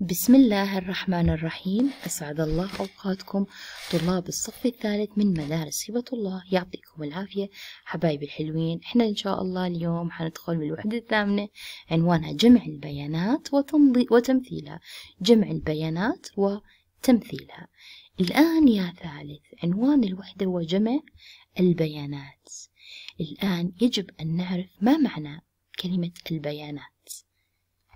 بسم الله الرحمن الرحيم أسعد الله أوقاتكم طلاب الصف الثالث من مدارس هبة الله يعطيكم العافية حبايبي الحلوين إحنا إن شاء الله اليوم حندخل بالوحدة الثامنة عنوانها جمع البيانات وتمثيلها جمع البيانات وتمثيلها الآن يا ثالث عنوان الوحدة هو جمع البيانات الآن يجب أن نعرف ما معنى كلمة البيانات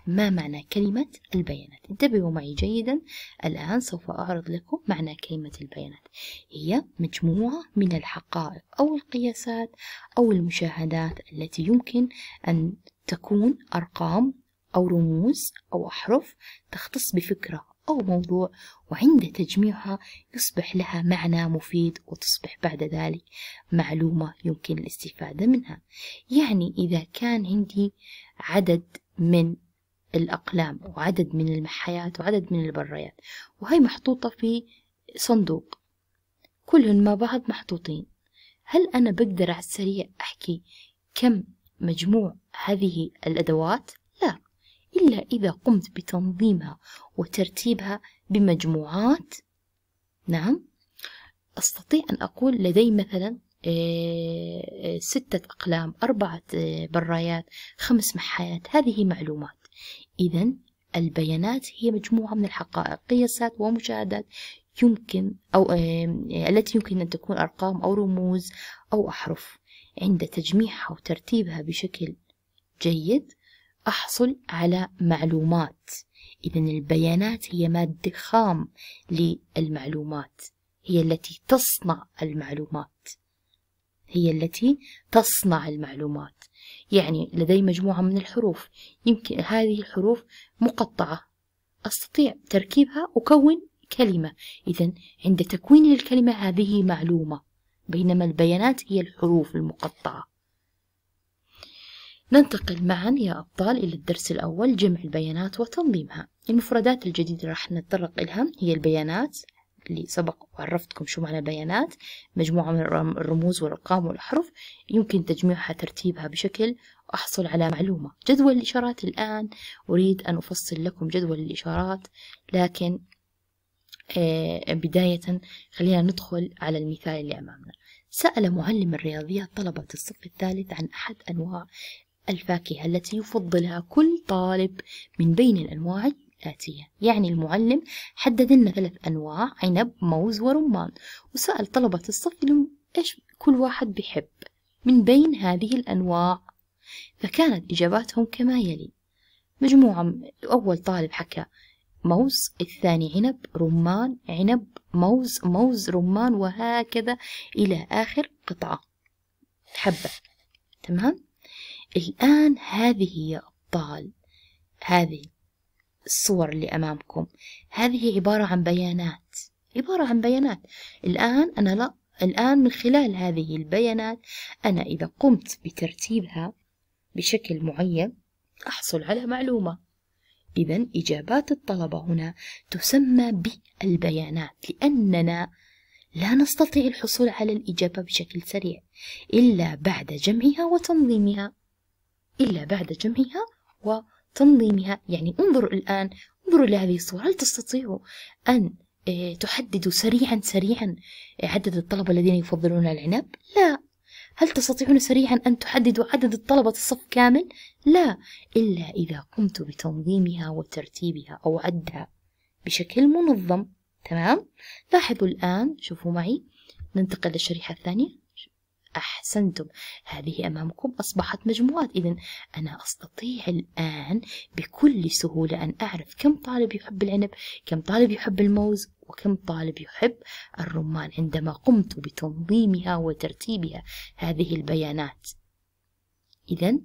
ما معنى كلمة البيانات انتبهوا معي جيدا الآن سوف أعرض لكم معنى كلمة البيانات هي مجموعة من الحقائق أو القياسات أو المشاهدات التي يمكن أن تكون أرقام أو رموز أو أحرف تختص بفكرة أو موضوع وعند تجميعها يصبح لها معنى مفيد وتصبح بعد ذلك معلومة يمكن الاستفادة منها يعني إذا كان عندي عدد من الأقلام وعدد من المحيات وعدد من البريات وهي محطوطة في صندوق كلهم مع بعض محطوطين هل أنا بقدر على السريع أحكي كم مجموع هذه الأدوات؟ لا إلا إذا قمت بتنظيمها وترتيبها بمجموعات نعم أستطيع أن أقول لدي مثلا آه، آه، ستة أقلام أربعة آه، برايات خمس محايات هذه معلومات إذا البيانات هي مجموعة من الحقائق قياسات ومشاهدات يمكن أو التي يمكن أن تكون أرقام أو رموز أو أحرف عند تجميعها وترتيبها بشكل جيد أحصل على معلومات إذا البيانات هي مادة خام للمعلومات هي التي تصنع المعلومات هي التي تصنع المعلومات يعني لدي مجموعة من الحروف يمكن هذه الحروف مقطعة أستطيع تركيبها أكون كلمة إذا عند تكوين الكلمة هذه معلومة بينما البيانات هي الحروف المقطعة ننتقل معا يا أبطال إلى الدرس الأول جمع البيانات وتنظيمها المفردات الجديدة راح نتطرق إلها هي البيانات اللي سبق وعرفتكم شو معنى البيانات مجموعة من الرموز والأرقام والأحرف يمكن تجميعها ترتيبها بشكل أحصل على معلومة جدول الإشارات الآن أريد أن أفصل لكم جدول الإشارات لكن آه، بداية خلينا ندخل على المثال اللي أمامنا سأل معلم الرياضيات طلبة الصف الثالث عن أحد أنواع الفاكهة التي يفضلها كل طالب من بين الأنواع الآتية يعني المعلم حدد لنا ثلاث أنواع عنب موز ورمان وسأل طلبة الصف لهم إيش كل واحد بيحب من بين هذه الأنواع فكانت إجاباتهم كما يلي مجموعة أول طالب حكى موز الثاني عنب رمان عنب موز موز رمان وهكذا إلى آخر قطعة حبة تمام الآن هذه هي أبطال هذه الصور اللي أمامكم هذه عبارة عن بيانات عبارة عن بيانات الآن أنا لا الآن من خلال هذه البيانات أنا إذا قمت بترتيبها بشكل معين أحصل على معلومة إذا إجابات الطلبة هنا تسمى بالبيانات لأننا لا نستطيع الحصول على الإجابة بشكل سريع إلا بعد جمعها وتنظيمها إلا بعد جمعها وتنظيمها تنظيمها يعني انظروا الآن انظروا لهذه الصورة هل تستطيعوا أن آه، تحددوا سريعا سريعا آه، عدد الطلبة الذين يفضلون العنب؟ لا هل تستطيعون سريعا أن تحددوا عدد الطلبة الصف كامل؟ لا إلا إذا قمت بتنظيمها وترتيبها أو عدها بشكل منظم تمام؟ لاحظوا الآن شوفوا معي ننتقل للشريحة الثانية أحسنتم هذه أمامكم أصبحت مجموعات إذا أنا أستطيع الآن بكل سهولة أن أعرف كم طالب يحب العنب كم طالب يحب الموز وكم طالب يحب الرمان عندما قمت بتنظيمها وترتيبها هذه البيانات إذا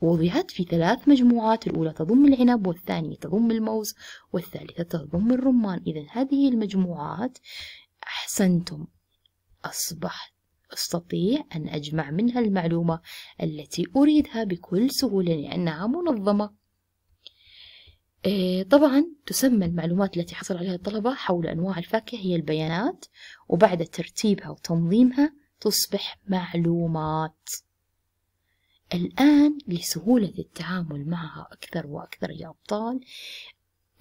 وضعت في ثلاث مجموعات الأولى تضم العنب والثانية تضم الموز والثالثة تضم الرمان إذا هذه المجموعات أحسنتم أصبحت أستطيع أن أجمع منها المعلومة التي أريدها بكل سهولة لأنها منظمة إيه، طبعا تسمى المعلومات التي حصل عليها الطلبة حول أنواع الفاكهة هي البيانات وبعد ترتيبها وتنظيمها تصبح معلومات الآن لسهولة التعامل معها أكثر وأكثر يا أبطال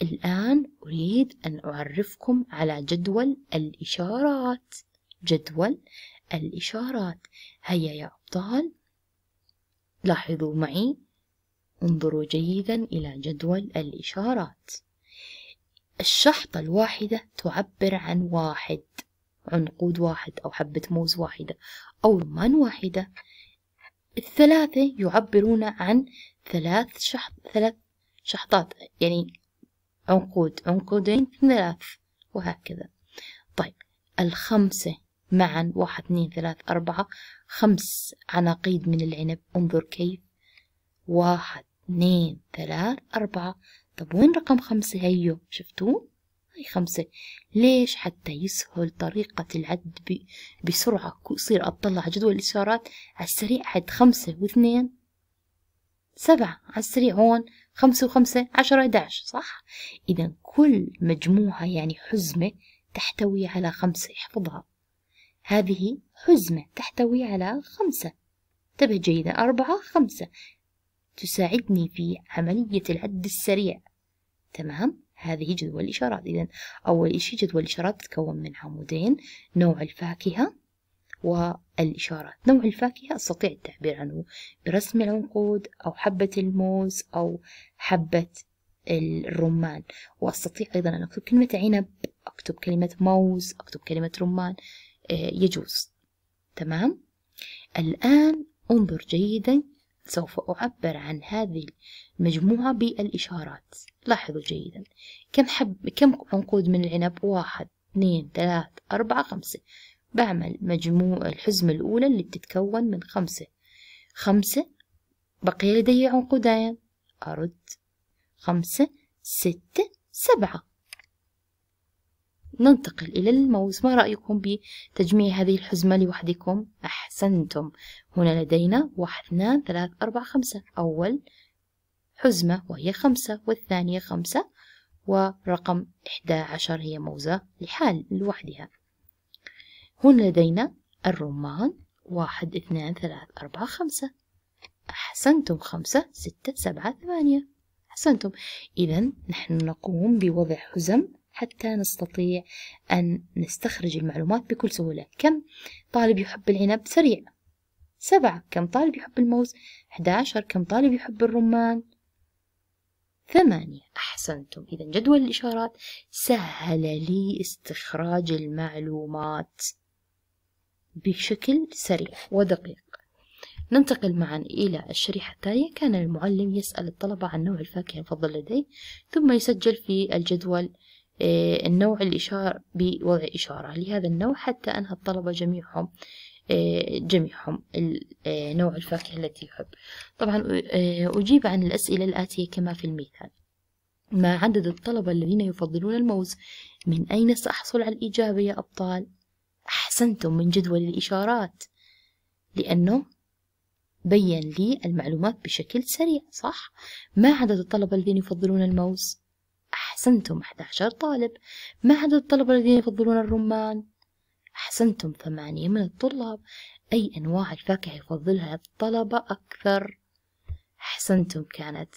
الآن أريد أن أعرفكم على جدول الإشارات جدول الإشارات هيا يا أبطال لاحظوا معي انظروا جيدا إلى جدول الإشارات الشحطة الواحدة تعبر عن واحد عنقود واحد أو حبة موز واحدة أو رمان واحدة الثلاثة يعبرون عن ثلاث شحط ثلاث شحطات يعني عنقود عنقودين ثلاث وهكذا طيب الخمسة معا واحد اثنين ثلاث أربعة خمس عناقيد من العنب انظر كيف واحد اثنين ثلاث أربعة طب وين رقم خمسة هيو شفتوه هاي خمسة ليش حتى يسهل طريقة العد بسرعة يصير أطلع على جدول الإشارات على السريع حد خمسة واثنين سبعة على السريع هون خمسة وخمسة عشرة داعش صح إذا كل مجموعة يعني حزمة تحتوي على خمسة احفظها هذه حزمة تحتوي على خمسة انتبه جيدا أربعة خمسة تساعدني في عملية العد السريع تمام هذه جدول الإشارات إذا أول إشي جدول الإشارات تتكون من عمودين نوع الفاكهة والإشارات نوع الفاكهة أستطيع التعبير عنه برسم العنقود أو حبة الموز أو حبة الرمان وأستطيع أيضا أن أكتب كلمة عنب أكتب كلمة موز أكتب كلمة رمان آه، يجوز تمام الآن انظر جيدا سوف أعبر عن هذه المجموعة بالإشارات لاحظوا جيدا كم, حب كم عنقود من العنب واحد اثنين ثلاثة أربعة خمسة بعمل مجموع الحزمة الأولى اللي بتتكون من خمسة خمسة بقي لدي عنقودين أرد خمسة ستة سبعة ننتقل إلى الموز ما رأيكم بتجميع هذه الحزمة لوحدكم أحسنتم هنا لدينا واحد اثنان ثلاث أربعة خمسة أول حزمة وهي خمسة والثانية خمسة ورقم إحدى عشر هي موزة لحال لوحدها هنا لدينا الرمان واحد اثنان ثلاث أربعة خمسة أحسنتم خمسة ستة سبعة ثمانية أحسنتم إذا نحن نقوم بوضع حزم حتى نستطيع أن نستخرج المعلومات بكل سهولة كم طالب يحب العنب سريع سبعة كم طالب يحب الموز 11 كم طالب يحب الرمان ثمانية أحسنتم إذا جدول الإشارات سهل لي استخراج المعلومات بشكل سريع ودقيق ننتقل معا إلى الشريحة التالية كان المعلم يسأل الطلبة عن نوع الفاكهة المفضل لديه ثم يسجل في الجدول إيه، النوع الإشارة بوضع إشارة لهذا النوع حتى أنهى الطلبة جميعهم إيه، جميعهم إيه، نوع الفاكهة التي يحب طبعا أجيب عن الأسئلة الآتية كما في المثال ما عدد الطلبة الذين يفضلون الموز من أين سأحصل على الإجابة يا أبطال؟ أحسنتم من جدول الإشارات لأنه بين لي المعلومات بشكل سريع صح؟ ما عدد الطلبة الذين يفضلون الموز؟ أحسنتم 11 طالب ما عدد الطلبة الذين يفضلون الرمان؟ أحسنتم ثمانية من الطلاب أي أنواع الفاكهة يفضلها الطلبة أكثر؟ أحسنتم كانت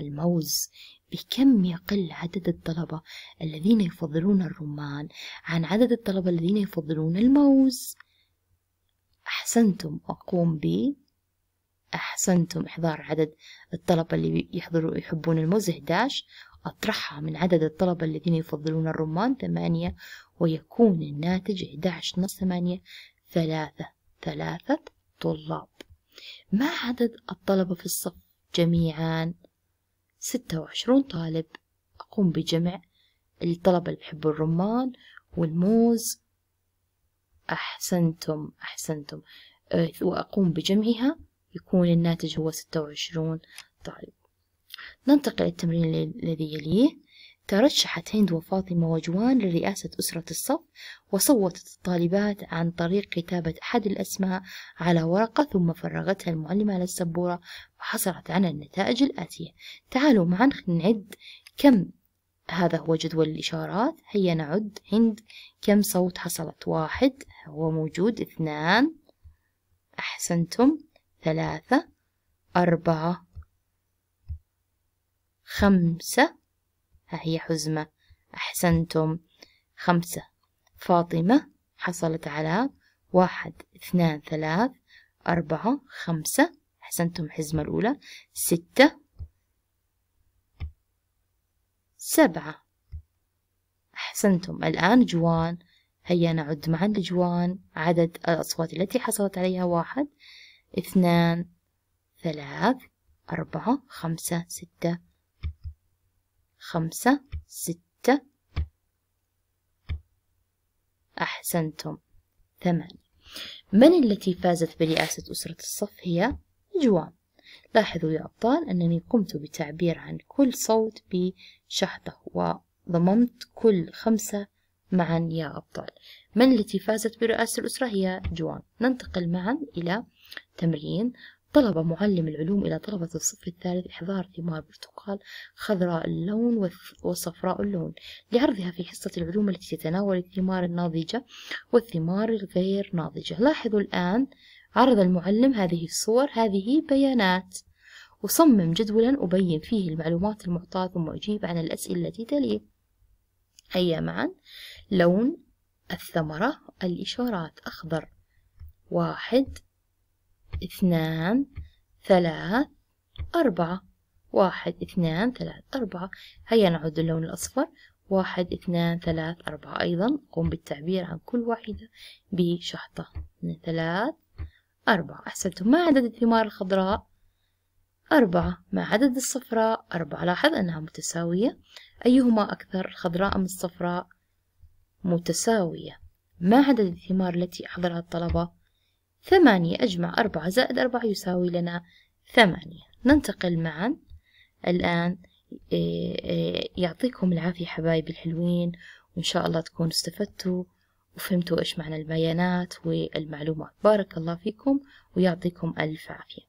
الموز بكم يقل عدد الطلبة الذين يفضلون الرمان عن عدد الطلبة الذين يفضلون الموز؟ أحسنتم أقوم ب أحسنتم إحضار عدد الطلبة اللي يحضروا يحبون الموز 11 أطرحها من عدد الطلبة الذين يفضلون الرمان ثمانية ويكون الناتج 11 نص ثمانية ثلاثة ثلاثة طلاب ما عدد الطلبة في الصف جميعا ستة وعشرون طالب أقوم بجمع الطلبة اللي بيحبوا الرمان والموز أحسنتم أحسنتم أه، وأقوم بجمعها يكون الناتج هو ستة وعشرون طالب ننتقل للتمرين الذي يليه ترشحت هند وفاطمة وجوان لرئاسة أسرة الصف وصوتت الطالبات عن طريق كتابة أحد الأسماء على ورقة ثم فرغتها المعلمة على السبورة وحصلت على النتائج الآتية تعالوا معا نعد كم هذا هو جدول الإشارات هيا نعد هند كم صوت حصلت واحد هو موجود اثنان أحسنتم ثلاثة أربعة خمسة ها هي حزمة أحسنتم خمسة فاطمة حصلت على واحد اثنان ثلاث أربعة خمسة أحسنتم حزمة الأولى ستة سبعة أحسنتم الآن جوان هيا نعد معا لجوان عدد الأصوات التي حصلت عليها واحد اثنان ثلاث أربعة خمسة ستة خمسة ستة أحسنتم ثمانية من التي فازت برئاسة أسرة الصف هي جوان لاحظوا يا أبطال أنني قمت بتعبير عن كل صوت بشحطة وضممت كل خمسة معا يا أبطال من التي فازت برئاسة الأسرة هي جوان ننتقل معا إلى تمرين طلب معلم العلوم إلى طلبة الصف الثالث إحضار ثمار برتقال خضراء اللون وصفراء اللون لعرضها في حصة العلوم التي تتناول الثمار الناضجة والثمار الغير ناضجة لاحظوا الآن عرض المعلم هذه الصور هذه بيانات أصمم جدولا أبين فيه المعلومات المعطاة ثم أجيب عن الأسئلة التي تلي هيا معا لون الثمرة الإشارات أخضر واحد اثنان ثلاث أربعة واحد اثنان ثلاث أربعة هيا نعود اللون الأصفر واحد اثنان ثلاث أربعة أيضا قم بالتعبير عن كل واحدة بشحطة اثنان ثلاث أربعة أحسنتم ما عدد الثمار الخضراء أربعة ما عدد الصفراء أربعة لاحظ أنها متساوية أيهما أكثر الخضراء أم الصفراء متساوية ما عدد الثمار التي أحضرها الطلبة ثمانية أجمع أربعة زائد أربعة يساوي لنا ثمانية ننتقل معا الآن إيه، إيه، يعطيكم العافية حبايبي الحلوين وإن شاء الله تكونوا استفدتوا وفهمتوا إيش معنى البيانات والمعلومات بارك الله فيكم ويعطيكم ألف عافية